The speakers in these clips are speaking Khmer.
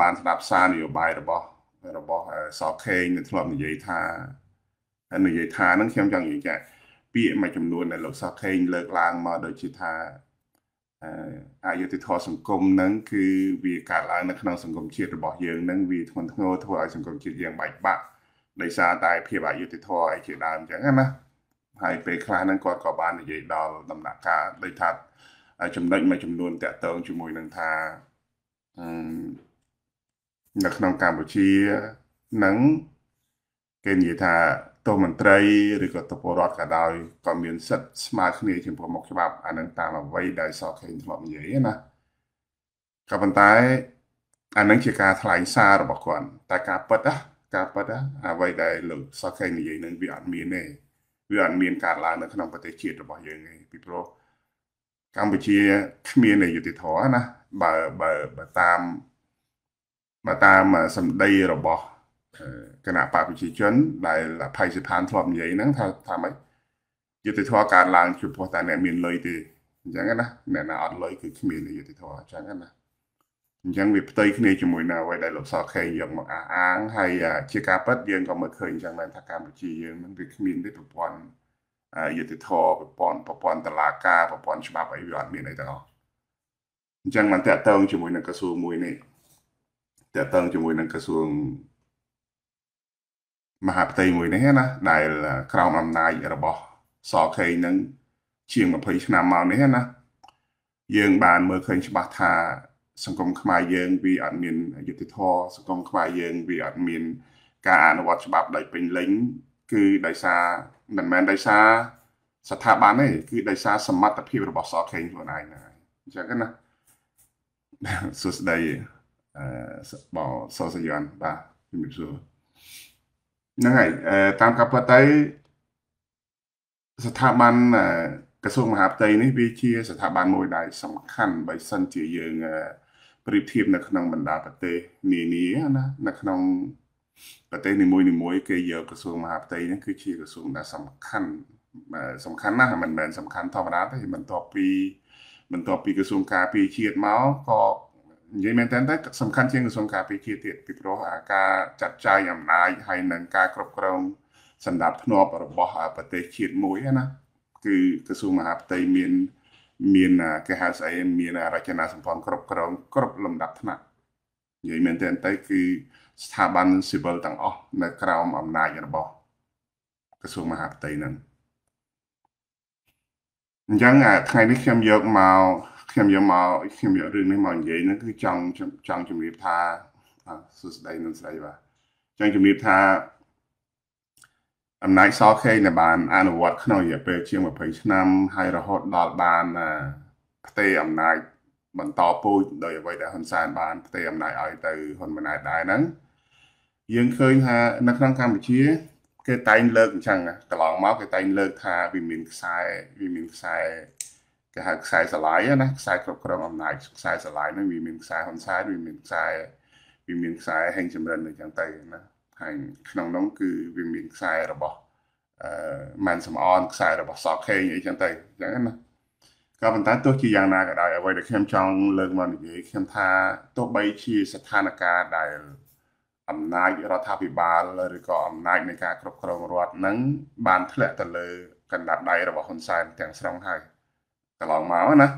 បានស្ដាប់សារនយោបាយរបស់របស់សខេងដែលធ្លាប់និយាយថាហើយនិយាយថាហ្នឹងខ្ញុំចង់និយាយចាពាក្យមួយចំនួនដែលលោកសខេងលើកឡើងមកដូចជាថាអយុធធម៌សង្គមហ្នឹងគឺវាកើតឡើងនៅក្នុងសង្គមជាតិរបស់យើងហ្នឹងវាធ្ងន់ធ្ងរធ្វើឲ្យសង្គមជាតិយើងបែកបាក់ដោយសារតែ ភាពអយុធធម៌អីជាដើមអញ្ចឹងណាហើយពេលខ្លះហ្នឹងគាត់ក៏បាននិយាយដល់ដំណាក់កាលដូចថាចំណុចមួយចំនួនតាក់ទងជាមួយនឹងថាអឺនៅក្នុងកម្ពុជានឹងគេនិយាយថាទមន្ត្រីឬក៏ទពលរដ្ឋក៏ដោយក៏មានសិទ្ធិស្មើគ្នាចំពោះមុខច្បាប់អានឹងតាមអ្វីដែលសខេងធ្លាប់និយាយណាក៏ប៉ុន្តែអានឹងជាការថ្លែងសាររបស់គាត់តែការពិតណាការពិតណាអ្វីដែលលោកសខេងនិយាយនឹងវាអត់មានទេវាអត់មានកើតឡើងនៅក្នុងប្រទេសជាតិរបស់យើងទេពីព្រោះកម្ពុជាគ្មាននយោបាយធរណាបើបើតាមបើតាមសម្ដីរបស់គណៈបកប្រជាជនដែលផៃសិដ្ឋានធ្លាប់និយាយហ្នឹងថាថាម៉េចយុតិធធកើតឡើងចំពោះតែអ្នកមានលុយទេអញ្ចឹងណាអ្នកណាអត់លុយគឺគ្មានយុតិធធអញ្ចឹងណាអញ្ចឹងវាផ្ទុយគ្នាជាមួយនៅអ្វីដែលលោកសខេយកមកអះអាងហើយជាការពិតយើងក៏មើលឃើញអញ្ចឹងដែរថាកម្ពុជាយើងនឹងវាគ្មានទេប្រព័ន្ធយុតិធធប្រព័ន្ធប្រព័ន្ធតឡាការប្រព័ន្ធច្បាប់អីវាអត់មានអីទាំងអស់អញ្ចឹងមិនតកតងជាមួយនឹងក្រសួងមួយនេះតកតឹងជាមួយនឹងក្រសួងមហាផ្ទៃមួយនេះណាដែលក្រោមអំណាចរបស់សខេងនឹងជាង20ឆ្នាំមកនេះណាយើង បានមើលឃើញច្បាស់ថាសង្គមខ្មែរយើង វាអត់មានយុត្តិធម៌សង្គមខ្មែរយើងវាអត់មាន ការអនុវត្តច្បាប់ដោយពេញលេញគឺដោយសារមិនមែនដោយសារស្ថាប័នទេគឺដោយសារសមត្ថភាពរបស់សខេងខ្លួនឯងណាអញ្ចឹងណាសួស្តីបងសសយ័នបាទជំរាបសួរហ្នឹងហើយតាមការពិតទៅស្ថាប័នក្រសួងមហាផ្ទៃនេះវាជាស្ថាប័នមួយដែលសំខាន់បើសិនជាយើង ប្រៀបធៀបនៅក្នុង បណ្ដាប្រទេស នានាណា នៅក្នុងប្រទេសនីមួយនីមួយគេយកក្រសួងមហាផ្ទៃនេះគឺជាក្រសួងដែលសំខាន់សំខាន់ណាស់មិនមែនសំខាន់ធម្មតាទេបន្ទាប់ពីបន្ទាប់ពីក្រសួងការពារជាតិមកក៏និយាយមែនតើសំខាន់ជាងក្រសួងការពារជាតិទៀតពីព្រោះការចាត់ចាយអំណាចហើយនិងការគ្រប់គ្រងសន្តិភាពរបស់ប្រទេសជាតិមួយណាគឺក្រសួងមហាផ្ទៃមាន មានគេហៅស្អីមានរចនាសម្ព័ន្ធគ្រប់គ្រងគ្រប់លំដាប់ថ្នាក់និយាយមែនតើទៅគឺ ស្ថាប័នស៊ីវិលទាំងអស់នៅ ក្រោមអំណាចរបស់ក្រសួងមហាផ្ទៃហ្នឹងអញ្ចឹងថ្ងៃនេះខ្ញុំយកមកខ្ញុំយកមកខ្ញុំយករឿងនេះមកនិយាយហ្នឹងគឺចង់ចង់ជំរាបថាសួស្តីនឹងស្រីបាទចង់ជំរាបថាអំណាចសខេនៅបានអនុវត្តក្នុងរយៈពេលជាង20ឆ្នាំហើយរហូតដល់បានផ្ទេរអំណាចបន្តពូជដោយអ្វីដែលហ៊ុនសែនបានផ្ទេរអំណាចឲ្យទៅហ៊ុនម៉ាណែតដែរហ្នឹងយើងឃើញថានៅក្នុងកម្ពុជា គេតែង លើកអញ្ចឹងកន្លងមកគេតែងលើកថាវាមានខ្សែវាមានខ្សែគេហៅខ្សែស្រឡាយណាខ្សែគ្រប់គ្រងអំណាចខ្សែស្រឡាយហ្នឹងវាមានខ្សែហ៊ុនសែនវាមានខ្សែវាមានខ្សែហេងចម្រិនអញ្ចឹងទៅណាហើយក្នុងនោះគឺវាមានខ្សែរបស់អឺម៉ាន់សំអនខ្សែរបស់សកខេងអីចឹងទៅអញ្ចឹងណាក៏ប៉ុន្តែទោះជាយ៉ាងណាក៏ដោយអ្វីដែលខ្ញុំចង់លើកមកនិយាយខ្ញុំថាទោះបីជាស្ថានភាពដែល អំណាចរដ្ឋាភិបាលឬក៏អំណាចនៃការគ្រប់គ្រងរដ្ឋនឹងបានធ្លាក់ទៅលើកណ្ដាប់ដៃរបស់ហ៊ុនសែនទាំងស្រុងហើយកន្លងមកណា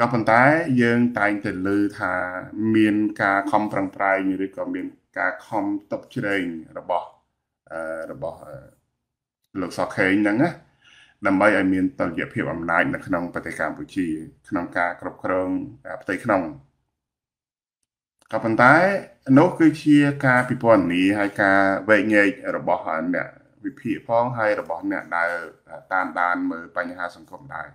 ក៏ប៉ុន្តែយើងតែងតែលើថាមាន ការខំប្រឹងប្រែងឬក៏មានការខំតបជ្រែងរបស់របស់លោកសខេងហ្នឹងណាដើម្បីឲ្យមានតលយភាពអំណាចនៅក្នុងប្រទេសកម្ពុជាក្នុងការគ្រប់គ្រងផ្ទៃក្នុងក៏ប៉ុន្តែនោះគឺជាការពិពណ៌នាហើយការវែកញែករបស់អ្នកវិភាគផងហើយរបស់ អ្នកដែលតាមដានមើលបញ្ហាសង្គមដែរ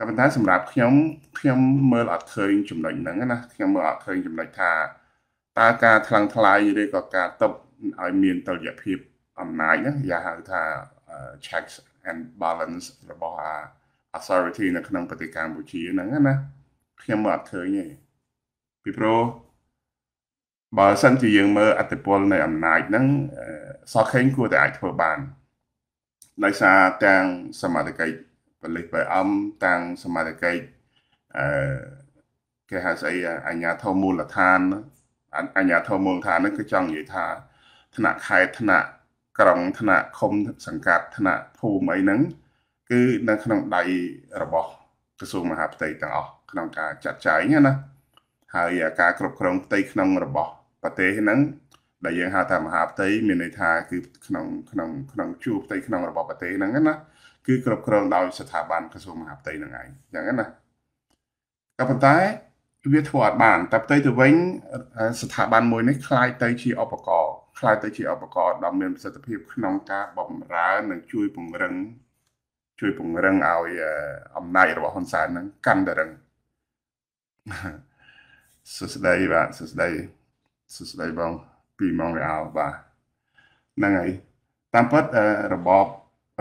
ក៏ប៉ុន្តែសម្រាប់ខ្ញុំខ្ញុំមើលអត់ឃើញ ចំណុចហ្នឹងណាខ្ញុំមើលអត់ឃើញចំណុចថាតើការថ្លឹងថ្លែងឬក៏ការតបឲ្យមានតុល្យភាព អំណាចណាយ៉ាងហៅថា checks and balance របស់ authority នៅក្នុងប្រទេសកម្ពុជាហ្នឹងណា ខ្ញុំមើលអត់ឃើញទេពីព្រោះបើសិនជាយើងមើលអត្តពលនៃអំណាចហ្នឹងសខេងគួរតែអាចធ្វើបានដោយសារទាំងសមត្ថកិច្ចបលិសប្រៃអំតាំងសមាជិកអឺគេហៅស្អីអញ្ញាធមូលដ្ឋានអញ្ញាធមមូលដ្ឋានហ្នឹងគឺចង់និយាយថាថ្នាក់ខេត្តថ្នាក់ក្រុងថ្នាក់ឃុំសង្កាត់ថ្នាក់ភូមិអីហ្នឹងគឺនៅក្នុងដៃរបស់ក្រសួងមហាផ្ទៃទាំងអស់ក្នុងការចាត់ចែងណាហើយការគ្រប់គ្រងផ្ទៃក្នុងរបស់ប្រទេសហ្នឹងដែលយើងហៅថាមហាផ្ទៃមានន័យថាគឺក្នុងក្នុងក្នុងជួរផ្ទៃក្នុងរបស់ប្រទេសហ្នឹងណាគឺគ្រប់គ្រងដោយស្ថាប័នក្រសួងមហាផ្ទៃនឹងឯងយ៉ាងហ្នឹងណាក៏ប៉ុន្តែវាធ្វើអត់បានតែផ្ទៃទៅវិញ ស្ថាប័នមួយនេះคล้ายទៅជាឧបករណ៍คล้ายទៅជាឧបករណ៍ដ៏មានប្រសិទ្ធភាពក្នុងការបំរើនិងជួយពង្រឹងជួយពង្រឹងឲ្យអំណាចរបស់ហ៊ុនសែនហ្នឹងកាន់តែរឹងសួស្តីបាទសួស្តីសួស្តីបងពីម៉ងរ៉ោបាទហ្នឹងហើយតាមពិតរបប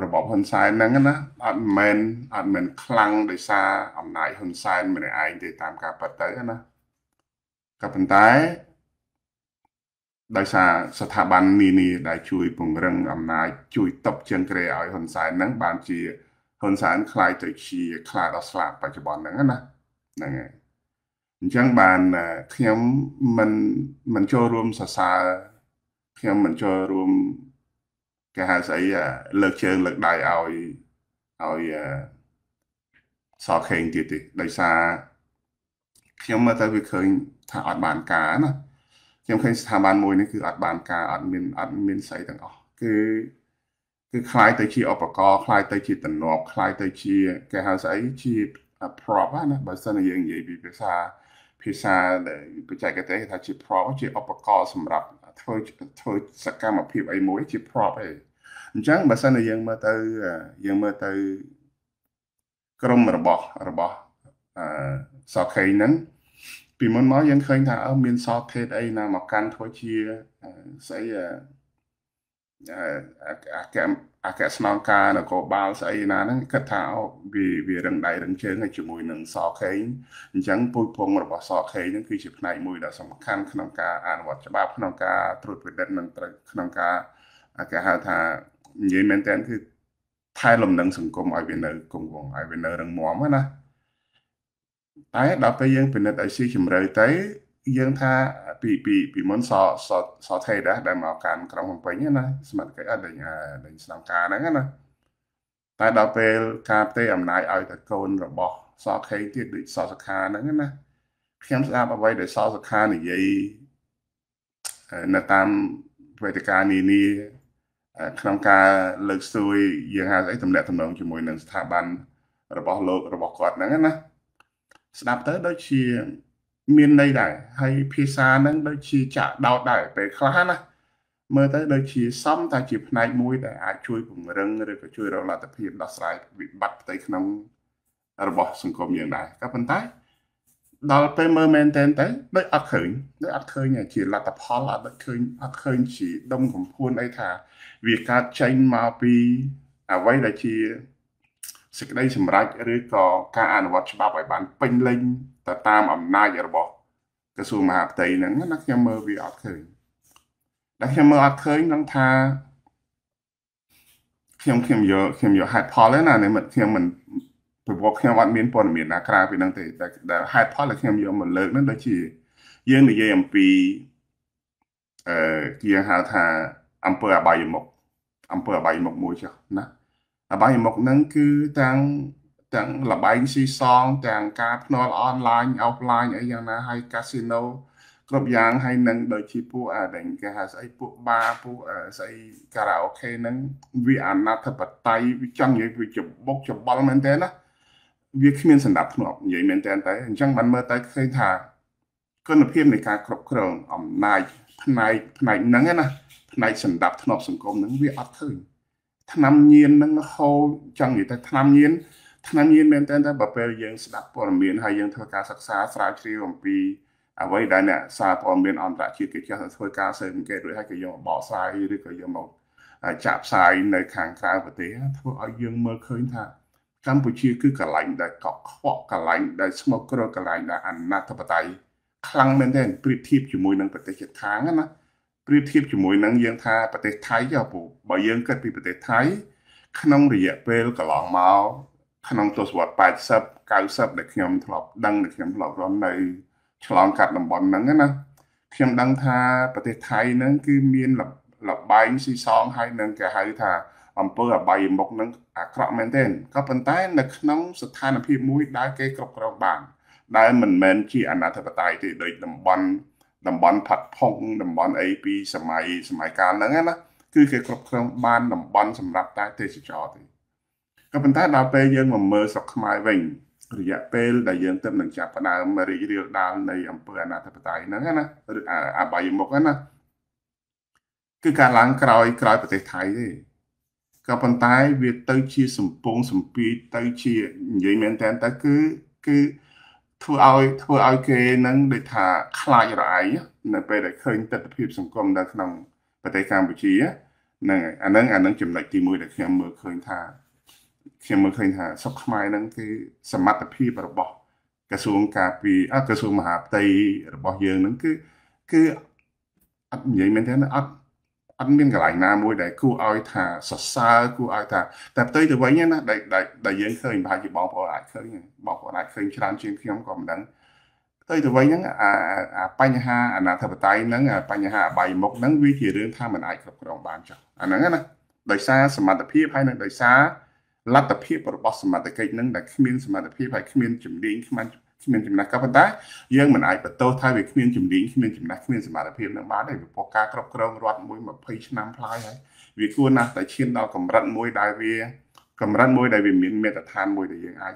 របបហ៊ុនសែនហ្នឹងណាអត់មែនអត់មែនខ្លាំងដោយសារអំណាចហ៊ុនសែនម្នាក់ឯងទេតាមការពិតទៅណាក៏ប៉ុន្តែដោយសារស្ថាប័ននានាដែល ជួយ ពង្រឹងអំណាចជួយតបជាងក្រេឲ្យហ៊ុនសែនហ្នឹងបានជាហ៊ុនសែនខ្លាយទៅជា ខ្លាដល់ស្លាប់បច្ចុប្បន្នហ្នឹងណាហ្នឹងហើយអញ្ចឹងបានខ្ញុំមិនមិនចូលរួមសរសើរខ្ញុំមិនចូលរួមគេហៅស្អីលើកជើងលើកដៃឲ្យឲ្យសខេងទៀតទេដោយសារខ្ញុំមើលទៅវាឃើញថាអត់បានការណាខ្ញុំឃើញស្ថាប័នមួយនេះគឺអត់បានការអត់មានអត់មានស្អីទាំងអស់គឺគឺคล้ายទៅជាឧបករណ៍คล้ายទៅជាតំណប់คล้ายទៅជាគេហៅស្អីជា prop ណាបើសិនយើងនិយាយពីភាសាភាសាបច្ចេកទេសគេថាជា prop ជាឧបករណ៍សម្រាប់ធ្វើធ្វើសកម្មភាពអីមួយ ជា prop ឯងអញ្ចឹងបើសិនជាយើងមើលទៅយើងមើលទៅ ក្រុមរបស់របស់អឺសខេហ្នឹងពីមុនមកយើងឃើញថាអឺមានសតថេតអីណាមកកាន់ធ្វើជាស្អីអគ្គអគ្គស្នងការនគរបាលស្អីណាហ្នឹងគិតថាអូវាវារឹងដៃរឹងជើងហើយជាមួយនឹងសខេងអញ្ចឹងពូជពងរបស់សខេងហ្នឹងគឺជាផ្នែកមួយដ៏សំខាន់ក្នុងការអនុវត្តច្បាប់ក្នុងការត្រួតពិនិត្យនិងក្នុងការគេហៅថានិយាយមែនតើគឺថែលំនឹង សង្គមឲ្យវានៅគង់វង្សឲ្យវានៅរឹងមាំណាតែដល់ពេលយើងពិនិត្យឲ្យស៊ីជម្រៅទៅយើងថាពីពីពីមុនសសសថេដែរដែលមកកាន់ក្រុងភ្នំពេញណាសមាជិកអត់ដេញដេញស្នងការហ្នឹងណាតែដល់ពេល ការផ្ទេរអំណាចឲ្យទៅកូនរបស់សខេទៀតដូចសសខាហ្នឹងណាខ្ញុំស្ដាប់អ្វីដែលសសខានិយាយនៅតាមវេទិកានានាក្នុងការលើកស្ទួយយើងហៅស្អីតំណាក់តំណងជាមួយនឹងស្ថាប័នរបស់លោករបស់គាត់ហ្នឹងណា ស្ដាប់ទៅដូចជាមានន័យដែរហើយភាសាហ្នឹងដូចជាចាក់ដោតដែរពេលខ្លះណាមើលទៅដូចជាសំតែជាផ្នែកមួយ ដែលអាចជួយពង្រឹងឬក៏ជួយរកលទ្ធភាពដោះស្រាយវិបត្តិផ្ទៃក្នុង របស់សង្គមយើងដែរក៏ប៉ុន្តែ ដល់ពេលមើលមែនតែនទៅដូចអត់ឃើញដូចអត់ឃើញជាលទ្ធផលអត់ឃើញអត់ឃើញជាដុំកំភួនអីថាវាកើតចេញមកពីអ្វីដែលជាសេចក្តីសម្រេចឬក៏ការអនុវត្តច្បាប់ឲ្យបានពេញលេញតែតាមអំណាចរបស់ក្រសួងមហាផ្ទៃហ្នឹងណាខ្ញុំមើលវាអត់ឃើញតែខ្ញុំមើលអត់ឃើញនឹងថាខ្ញុំខ្ញុំយកខ្ញុំយកហេតុផលហ្នឹងណានេះមិនខ្ញុំមិនពីព្រោះខ្ញុំអត់មានព័ត៌មានណាក្រៅពីហ្នឹងទេតែហេតុផលដែលខ្ញុំយកមកលើកហ្នឹងដូចជាយើងនិយាយអំពីអឺគេហៅថាអង្គើអបាយមុខអង្គើអបាយមុខមួយចុះណាអបាយមុខហ្នឹងគឺតាំងទាំងលបែងស៊ីសង ទាំងការភ្នាល់អនឡាញអោហ្វឡាញអីយ៉ាងណាហើយកាស៊ីណូគ្រប់យ៉ាងហើយនឹងដូចជាពួកអាដែលគេហៅស្អីពួកបាពួកស្អីការ៉ាអូខេហ្នឹងវាអាណាធិបតេយ្យវាចង់និយាយវាច្បុកច្បល់មែនតើណាវាគ្មានសន្តាប់ធ្នាប់និយាយមែនតើតែអញ្ចឹងបានមើលទៅឃើញថាគុណភាពនៃការគ្រប់គ្រងអំណាចផ្នែកផ្នែកហ្នឹងណាផ្នែកសន្តាប់ធ្នាប់សង្គមហ្នឹងវាអត់ឃើញឆ្នាំញៀនហ្នឹងហូរចង់និយាយតែឆ្នាំញៀនឆ្នាំញៀនមែនតើបើពេលយើងស្ដាប់ព័ត៌មានហើយយើងធ្វើការសិក្សាស្រាវជ្រាវអំពីអ្វីដែលអ្នកសារព័ត៌មានអន្តរជាតិគេចេះធ្វើការស៊ើបអង្កេតរួចហើយគេយកបកស្រាយឬក៏យកមកចាក់ផ្សាយនៅខាងក្រៅប្រទេសធ្វើឲ្យយើងមើលឃើញថាកម្ពុជាគឺកន្លែងដែលកក់ខ្វក់កន្លែងដែលស្មុគគ្រោះកន្លែងដែលអនាធិបតេយ្យខ្លាំងមែនទែនប្រៀបធៀបជាមួយនឹងប្រទេសជិតខាងណាប្រៀបធៀបជាមួយនឹងយើងថាប្រទេសថៃបើយើងគិតពីប្រទេសថៃក្នុងរយៈពេលកន្លងមកក្នុងទសវត្ស80 90ដែលខ្ញុំធ្លាប់ដឹងដែលខ្ញុំធ្លាប់រស់នៅឆ្លងកាត់តំបន់ហ្នឹងណាខ្ញុំដឹងថាប្រទេសថៃហ្នឹងគឺមានលបែងស៊ីសងហើយនឹងគេហៅថាអង្គើអបាយមុខហ្នឹង អាក្រក់មែនទែនក៏ប៉ុន្តែនៅក្នុងស្ថានភាពមួយដែលគេគ្រប់គ្រងបាន ដែលមិនមែនជាអាណាធិបតេយ្យទេដោយតំបន់តំបន់ផាត់ផុងតំបន់អីពីសម័យសម័យកាលហ្នឹងណាគឺគេគ្រប់គ្រងបានតំបន់សម្រាប់តែទេសចរទេក៏ប៉ុន្តែដល់ពេលយើងមកមើលស្រុកខ្មែរវិញរយៈពេលដែលយើងទៅនឹងចាប់ផ្ដើមរីករាលដាលនៃអំពើអនាធិបតេយ្យហ្នឹងណាឬអបាយមុខហ្នឹងណាគឺការឡើងក្រោយក្រោយប្រទេសថៃទេក៏ប៉ុន្តែវាទៅជាសម្ពងសម្ពីទៅជានិយាយមែនតើទៅគឺ គឺធ្វើឲ្យធ្វើឲ្យគេនឹងដូចថាខ្លាចរអាយ នៅ ពេលដែលឃើញទស្សនវិជ្ជាសង្គមនៅក្នុងប្រទេសកម្ពុជាហ្នឹងហើយអាហ្នឹងអាហ្នឹងចំណុចទី1ដែលខ្ញុំមើលឃើញថាខ្ញុំមើលឃើញថាសុកខ្មែរហ្នឹងគឺសមត្ថភាពរបស់ក្រសួងការពីក្រសួងមហាផ្ទៃរបស់យើងហ្នឹងគឺគឺអត់និយាយមែនទេអត់អត់មានកន្លែងណាមួយដែលគួរឲ្យថាសរសើរគួរឲ្យថាតែផ្ទុយទៅវិញណាដែលដែលយើងឃើញប្រហែលជាបងប្អូនអាចឃើញបងប្អូនអាចឃើញច្រើនជាងខ្ញុំក៏មិនដឹងផ្ទុយទៅវិញហ្នឹងអាបញ្ហាអនាធិបតេយ្យហ្នឹងបញ្ហាអបាយមុខហ្នឹងវាជារឿងថាមិនអាចគ្រប់គ្រងបានចុះអាហ្នឹងណាដោយសារសមត្ថភាពហើយនឹងដោយសារលទ្ធភាពរបស់សមត្ថកិច្ចនឹងដែលគ្មានសមត្ថភាពហើយគ្មានជំនាញគ្មានគ្មានចំណេះក៏ប៉ុន្តែយើងមិនអាចបន្ទោសថាវាគ្មានជំនាញគ្មានចំណេះគ្មានសមត្ថភាពនឹងបានទេពីព្រោះការគ្រប់គ្រងរដ្ឋមួយ20ឆ្នាំផ្លាយហើយវាគួរណាស់តែឈានដល់កម្រិតមួយដែលវា កម្រិតមួយដែលវាមានមេត្តាឋានមួយដែលយើងអាច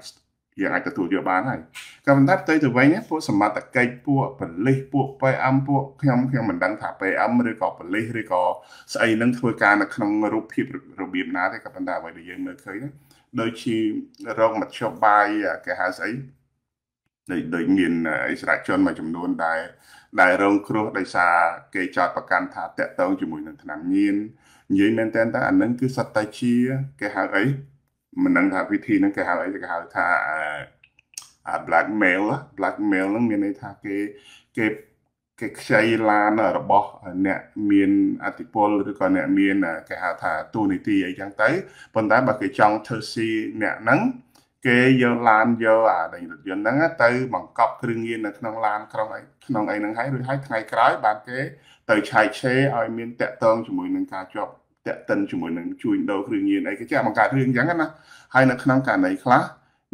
យើងអាចទទួលយកបានហើយក៏ប៉ុន្តែផ្ទុយទៅវិញពួកសមត្ថកិច្ចពួកប៉ូលីសពួក PM ពួកខ្ញុំខ្ញុំមិនដឹងថា PM ឬក៏ប៉ូលីសឬក៏ស្អីនឹងធ្វើការនៅក្នុងរូបភាពរបៀបណាទេក៏ប៉ុន្តែអ្វីដែលយើងមើលឃើញហ្នឹងដូចជារងមធ្យោបាយគេហៅស្អីដូចដូចមានអិសរាជនមួយចំនួនដែរដែលរងគ្រោះដោយសារគេចោតប្រកាន់ថាតាក់ទងជាមួយនឹងឆ្នាំញៀននិយាយមែនតើអានឹងគឺសត្វតែជាគេហៅអីមិនដឹងថាវិធីហ្នឹងគេហៅអីគេហៅថាអា blackmail blackmail ហ្នឹងមានន័យថាគេគេគេខ្ចីឡានរបស់អ្នកមានអធិបុលឬក៏អ្នកមានគេហៅថាទូនីតិអីចឹងទៅប៉ុន្តែបើគេចង់ធ្វើស៊ីអ្នកហ្នឹងគេយកឡានយកអាដេញរថយន្តហ្នឹងទៅ បង្កប់គ្រឿងញៀននៅក្នុងឡាន ក្រុងអីក្នុងអីហ្នឹងហើយរួចហើយថ្ងៃក្រោយ បានគេទៅឆែកឆេរឲ្យមានតកតងជាមួយនឹងការជាប់តេតិនជាមួយនឹងជួញដូរគ្រឿងញៀនអីគេចាបង្កើតរឿងអញ្ចឹងណាហើយនៅក្នុងករណីខ្លះ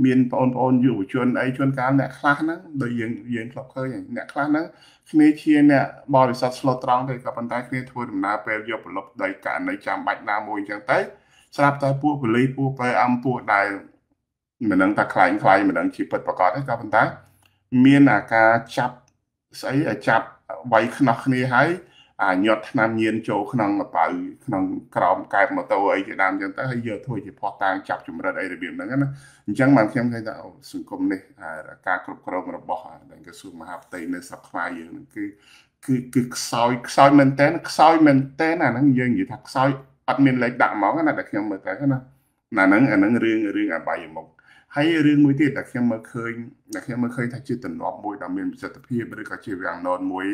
មានបងប្អូនយុវជនអីជួនកាលអ្នកខ្លះហ្នឹងដូចយើងយើងធ្លាប់ឃើញអ្នកខ្លះហ្នឹងគ្នាជាអ្នកបរិស័ទស្លូតត្រង់ទេក៏ប៉ុន្តែគ្នាធ្វើដំណើរពេលយកប្រឡប់ដីករណីចាំបាច់ណាមួយអញ្ចឹងទៅស្រាប់តែពួកពលីពួកប្រែអំពួកដែលមិនដឹងថាខ្លាញ់ខ្លាយមិនដឹងជាពិតប្រកបទេក៏ប៉ុន្តែមានអាការចាប់ស្អីចាប់វាយខ្នោះគ្នាហើយអាញាត់ឆ្នាំញៀនចូលក្នុងកប៉ៅក្នុងក្រោមកែបម៉ូតូអីជាដើមអញ្ចឹងទៅហើយយកធ្វើជាផោះតាំងចាប់ចម្រិតអីរបៀបហ្នឹងណាអញ្ចឹងបានខ្ញុំឃើញថាសង្គមនេះការគ្រប់គ្រងរបស់ដែលក្រសួងមហាផ្ទៃនៅស្រុកខ្មែរយើងហ្នឹងគឺគឺគឺខ្សោយខ្សោយមែនតើខ្សោយមែនតើអាហ្នឹងយើងនិយាយថាខ្សោយអត់មានលេខដាក់ហ្មងណាដែលខ្ញុំមើលទៅណាណាហ្នឹងអាហ្នឹងរឿងរឿងអបាយមុខហើយរឿងមួយទៀតដែលខ្ញុំមើលឃើញដែលខ្ញុំមើលឃើញថាជាទំនាប់មួយដែលមានប្រសិទ្ធភាពឬក៏ជាវាំងណនមួយ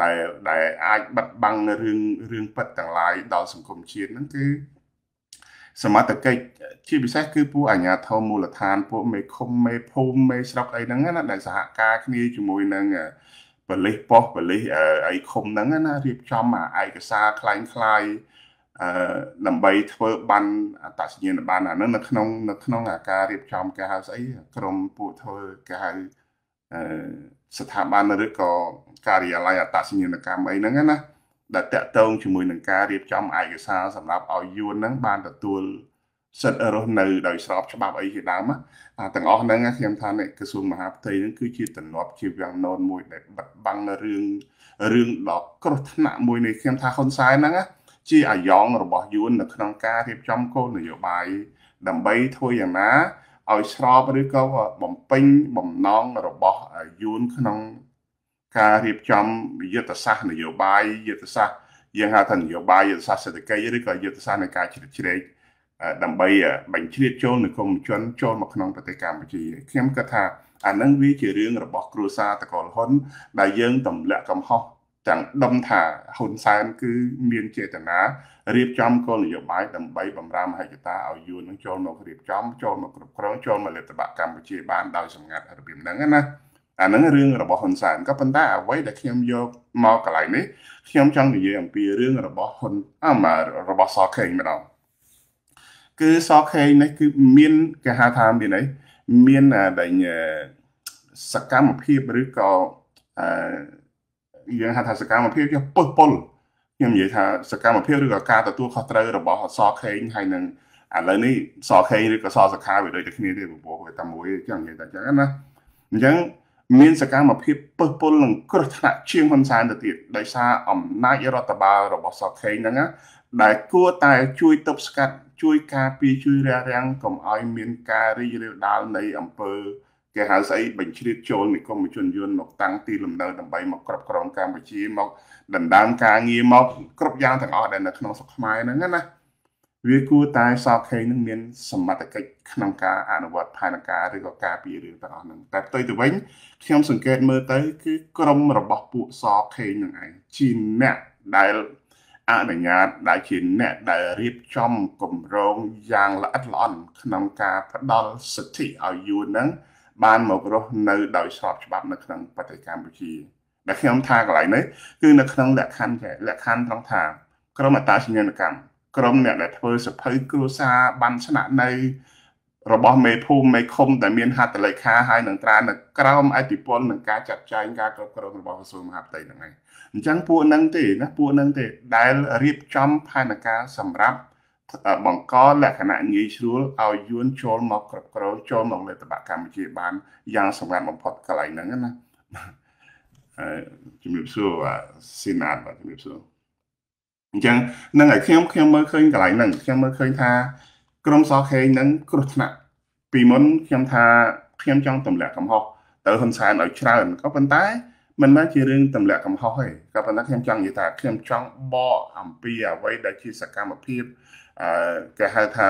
ដែលដែលអាចបិទបាំងរឿងរឿងពិតទាំងឡាយដល់សង្គមជាតិហ្នឹងគឺសមត្ថកិច្ចជាពិសេសគឺពួកអាជ្ញាធរមូលដ្ឋានពួកមេឃុំមេ ភូមិមេស្រុកអីហ្នឹងណាដែលសហការគ្នាជាមួយនឹងបលិសប៉ុស្បលិសអីឃុំហ្នឹងណារៀបចំអាឯកសារคล้ายៗដើម្បីធ្វើបានអត្តសញ្ញាណប័ណ្ណអានោះនៅក្នុង នៅក្នុងអាការរៀបចំគេហៅស្អីក្រុមពួកធ្វើគេហៅស្ថាប័នឬក៏ការិយាល័យអត្តសញ្ញាណកម្មអីហ្នឹងណាដែលតកតងជាមួយនឹងការរៀបចំឯកសារសម្រាប់ឲ្យយួនហ្នឹងបានទទួលសិទ្ធិរស់នៅដោយស្របច្បាប់អីជាដើមអាទាំងអស់ហ្នឹងខ្ញុំថាក្រសួងមហាផ្ទៃហ្នឹងគឺជាទំនាប់ជាវាំងណូនមួយដែលបិទបាំងរឿងរឿងដ៏គ្រោះថ្នាក់មួយនេះខ្ញុំថាហ៊ុនសែនហ្នឹងណាជាអាយ៉ងរបស់យួននៅក្នុងការរៀបចំគោលនយោបាយដើម្បីធ្វើយ៉ាងណាឲ្យស្របឬក៏បំពេញបំណងរបស់យួនក្នុង ការរៀបចំយុទ្ធសាស្ត្រនយោបាយយុទ្ធសាស្ត្រយើងហៅថានយោបាយយុទ្ធសាស្ត្រសេដ្ឋកិច្ចឬក៏យុទ្ធសាស្ត្រនៃការជ្រៀតជ្រែកដើម្បីបញ្ជ្រាបចូលនគមជន ចូលមកក្នុងប្រទេសកម្ពុជាខ្ញុំគិតថាអានឹងវាជារឿងរបស់គ្រួសារតកលហ៊ុនដែលយើងទម្លាក់កំហុសទាំងដុំថាហ៊ុនសែនគឺ មានចេតនារៀបចំគោលនយោបាយដើម្បីបំរាមហិកតាឲ្យយួននឹងចូលមករៀបចំចូលមកគ្រប់គ្រងចូលមកលទ្ធបៈកម្ពុជាបានដោយសម្ងាត់របៀបហ្នឹងណាអាហ្នឹងរឿងរបស់ហ៊ុនសែនក៏ប៉ុន្តែអ្វីដែលខ្ញុំយកមកកន្លែងនេះខ្ញុំចង់និយាយអំពីរឿងរបស់ហ៊ុនអាមករបស់សខេងម្ដងគឺសខេងនេះគឺមានគេហៅថាមានអីមានតែសកម្មភាពឬក៏អឺយើងហៅថាសកម្មភាពយើងពឹសពុលខ្ញុំនិយាយថាសកម្មភាពឬក៏ការទទួលខុសត្រូវរបស់អសរខេងហើយនឹងឥឡូវនេះសរខេងឬក៏សរសខាវាដូចតែគ្នាទេព្រោះវាតែមួយចឹងនិយាយតែចឹងណាអញ្ចឹងមានសកម្មភាពពឹសពុលនឹងគ្រោះថ្នាក់ជាងហ៊ុនសែនទៅទៀតដោយសារអំណាចរដ្ឋបាលរបស់សខេងហ្នឹងណាដែលគួរតែ ជួយទប់ស្កាត់ជួយការពារជួយរារាំងកុំឲ្យមានការរីករាលដាលនៃអំពើគេហៅស្អីបញ្ជ្រាបចូលនិគមជនយួនមកតាំងទីលំនៅដើម្បីមកគ្រប់គ្រងកម្ពុជាមកដណ្ដើមការងារមកគ្រប់យ៉ាងទាំងអស់ដែលនៅក្នុងស្រុកខ្មែរហ្នឹងណាវាគួរតែសខេនឹងមាន សមត្ថកិច្ចក្នុងការអនុវត្តផែនការឬក៏ការពីរឿងទាំងអស់ហ្នឹងតែផ្ទុយទៅវិញខ្ញុំសង្កេតមើលទៅគឺក្រមរបស់ពួកសខេនឹងឯងជាអ្នកដែលអនុញ្ញាតដែលជាអ្នកដែលរៀបចំគម្រោងយ៉ាងល្អិតល្អន់ក្នុងការផ្ដល់សិទ្ធិឲ្យយួនហ្នឹងបានមករស់នៅដោយស្របច្បាប់នៅក្នុងប្រទេសកម្ពុជាដែលខ្ញុំថាកន្លែងនេះគឺនៅក្នុងលក្ខខណ្ឌលក្ខខណ្ឌត្រង់ថាក្រមអតាសញ្ញាណកម្មក្រមអ្នកដែលធ្វើសភៅគ្រួសារបានស្នាក់នៅរបស់មេភូមិមេឃុំដែលមានហត្ថលេខាហើយនឹងត្រានៅក្រោមអធិបុលនឹងការចាត់ចែងការគ្រប់គ្រងរបស់ក្រសួងមហាផ្ទៃហ្នឹងឯងអញ្ចឹងពួកហ្នឹងទេណាពួកហ្នឹងទេដែលរៀបចំផែនការសម្រាប់បង្កលក្ខណៈងាយស្រួលឲ្យយួនចូលមកគ្រប់គ្រងចូលមកលើតបៈកម្ពុជាបានយ៉ាងសម្ងាត់បំផុតកន្លែងហ្នឹងណាជំរាបសួរស៊ីណាតបាទជំរាបសួរអញ្ចឹងនឹងឲ្យខ្ញុំខ្ញុំមើលឃើញកន្លែងហ្នឹងខ្ញុំមើលឃើញថាក្រុមសខេងហ្នឹងគ្រោះថ្នាក់ពីមុន ខ្ញុំថាខ្ញុំចង់ទម្លាក់កំហុសទៅហ៊ុនសែនឲ្យច្រើនក៏ប៉ុន្តែមិនមែនជារឿងទម្លាក់កំហុសទេក៏ប៉ុន្តែខ្ញុំចង់និយាយថាខ្ញុំចង់បកអំពីអ្វីដែលជាសកម្មភាពគេហៅថា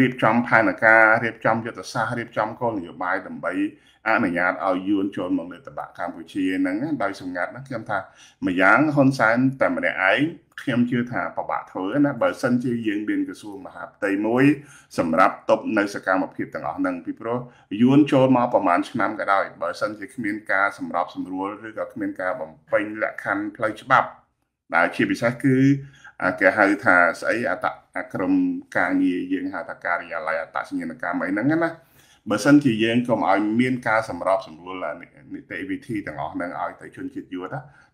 រៀបចំផែនការរៀបចំយុទ្ធសាស្ត្ររៀបចំគោលនយោបាយដើម្បីអនុញ្ញាតឲ្យយួនចូលមកលើតបាក់កម្ពុជាហ្នឹងដោយសម្ងាត់ណាខ្ញុំថាម្យ៉ាងហ៊ុនសែនតែម្នាក់ឯងខ្ញុំជឿថាប្របាក់ធ្វើណាបើសិនជាយើងមានក្រសួងមហាផ្ទៃមួយសម្រាប់ទប់នៅសកម្មភាពទាំងអស់ហ្នឹងពីព្រោះយួនចូលមកប្រហែលឆ្នាំក៏ដោយ បើ សិនជាគ្មានការសម្របសម្រួលឬក៏គ្មានការបំពេញ លក្ខខណ្ឌផ្លូវច្បាប់ដែលជាពិសេសគឺគេហៅថាស្អីអតអាក្រមការងារយើងហៅថាការិយាល័យអតសញ្ញាណកម្មអីហ្នឹងណាបើសិនជាយើងកុំឲ្យមានការសម្របសម្រួលនីតិវិធីទាំងអស់ហ្នឹងឲ្យទៅជនជាតិយួន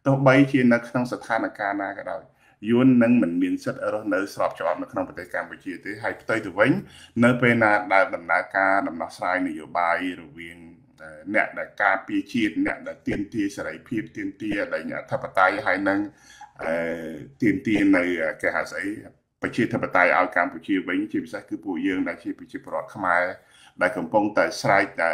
ទោះបីជានៅក្នុងស្ថានភាពណាក៏ដោយយួននឹងមិនមានសិទ្ធិរស់នៅស្របច្បាប់នៅក្នុងប្រទេសកម្ពុជាទេហើយផ្ទុយទៅវិញនៅពេលណាដែលដំណើរការដំណោះស្រាយនយោបាយរវាងអ្នកដែលការពារជាតិអ្នកដែលទាមទារសេរីភាពទាមទារដែលអធិបតេយ្យហើយនឹងទៀនទានៅគេហៅស្អីប្រជាធិបតេយ្យឲ្យកម្ពុជាវិញជាពិសេសគឺពួកយើងដែលជាប្រជាពលរដ្ឋខ្មែរដែលកំពុងតែស្រែកតែ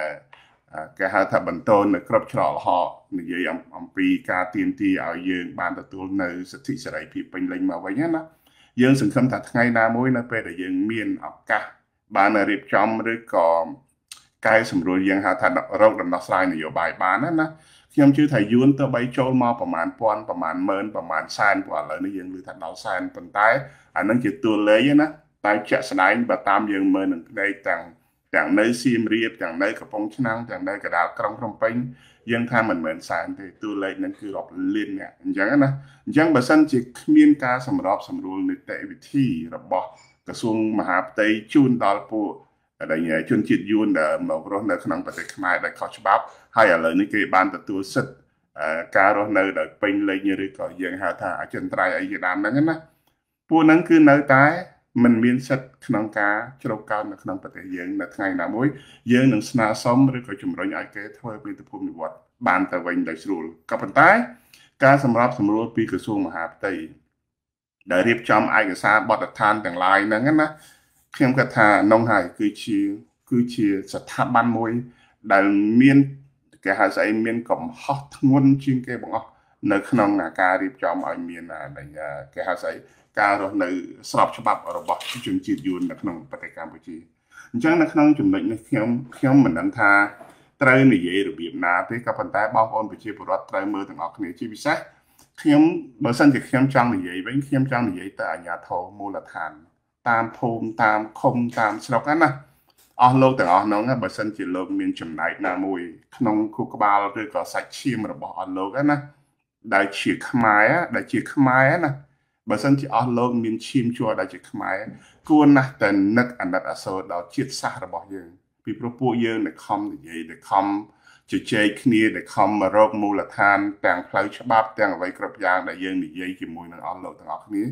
គេហៅថាបន្តនៅក្របច្រកលហកនិយាយអំពីការទៀនទាឲ្យយើង បានទទួលនៅសិទ្ធិសេរីភាពពេញលេញមកវិញណាយើងសង្ឃឹមថាថ្ងៃណាមួយនៅពេលដែលយើងមានឱកាសបានរៀបចំឬក៏កែសម្រួលយើងហៅថារោគដំណោះស្រាយនយោបាយបានណាណាខ្ញុំជឿថាយួនទៅបីចូលមកប្រមាណពាន់ប្រមាណម៉ឺនប្រមាណសែនព្រោះឥឡូវនេះយើងឮថាដល់សែនប៉ុន្តែអានឹងជាតួលេខណាតែជាក់ស្ដែងបើតាមយើងមើលនឹងផ្នែកទាំងទាំងនៅសៀមរាបទាំងនៅកំពង់ឆ្នាំងទាំងនៅកដាលក្រុងភ្នំពេញយើងថាមិនមែនសែនទេតួលេខនឹងគឺរាប់លានអ្នកអញ្ចឹងណាអញ្ចឹងបើសិនជាគ្មានការសម្របសម្រួលនីតិវិធីរបស់ក្រសួងមហាផ្ទៃជូនដល់ពួកដែលជនជាតិយួនដែលមករស់នៅក្នុងប្រទេសខ្មែរដែលខុសច្បាប់ហើយឥឡូវនេះគេបានទទួលសិទ្ធិការរស់នៅដោយពេញលេញឬក៏យើងហៅថាអចិន្ត្រៃយ៍អីជាដើមហ្នឹងណា ពួកហ្នឹងគឺនៅតែมันមានសិទ្ធិក្នុងការជ្រកកោននៅក្នុងប្រទេសយើងនៅថ្ងៃណាមួយយើងនឹងស្នើសុំឬក៏ជំរុញឲ្យគេធ្វើពីទភូមិនិវត្តបានទៅវិញដោយស្រួលក៏ប៉ុន្តែការសម្របសម្រួលពីក្រសួងមហាផ្ទៃដែលរៀបចំឯកសារបទដ្ឋានទាំងឡាយហ្នឹងណាខ្ញុំគាត់ថានោះហើយគឺជាគឺជាស្ថាប័នមួយ ដែលមានគេហៅស្អីមានកំហុសធ្ងន់ជាងគេបងអស់នៅក្នុងការរៀបចំឲ្យមានគេហៅស្អីការរស់នៅ ស្របច្បាប់ របស់ជនជាតិយួននៅក្នុងប្រទេសកម្ពុជាអញ្ចឹងនៅក្នុងចំណុចនេះខ្ញុំខ្ញុំមិនដឹងថាត្រូវនិយាយរបៀបណាទេក៏ប៉ុន្តែបងប្អូនប្រជាពលរដ្ឋត្រូវមើលទាំងអស់គ្នាជាពិសេសខ្ញុំបើសិនជាខ្ញុំចង់និយាយវិញខ្ញុំចង់និយាយទៅអាជ្ញាធរមូលដ្ឋានតាមភូមិតាមឃុំតាម ស្រុកហ្នឹងណាអស់លោកទាំងអស់ហ្នឹងបើសិនជាលោកមានចំណែកណាមួយក្នុងគូក្បាលឬក៏សាច់ឈាមរបស់អស់លោកណា ដែលជាខ្មែរដែលជាខ្មែរណាបើសិនជាអស់លោកមានឈាមជាប់ដែលជា ខ្មែរគួរណាស់តែនឹកអាណិតអាសូរដល់ជាតិសាសន៍របស់យើង ពីព្រោះពួកយើងដែលខំនិយាយដែលខំជជែកគ្នាដែលខំមករកមូលដ្ឋានទាំងផ្លូវច្បាប់ ទាំងអ្វីគ្រប់យ៉ាង ដែលយើងនិយាយជាមួយនឹងអស់លោកទាំងអស់គ្នា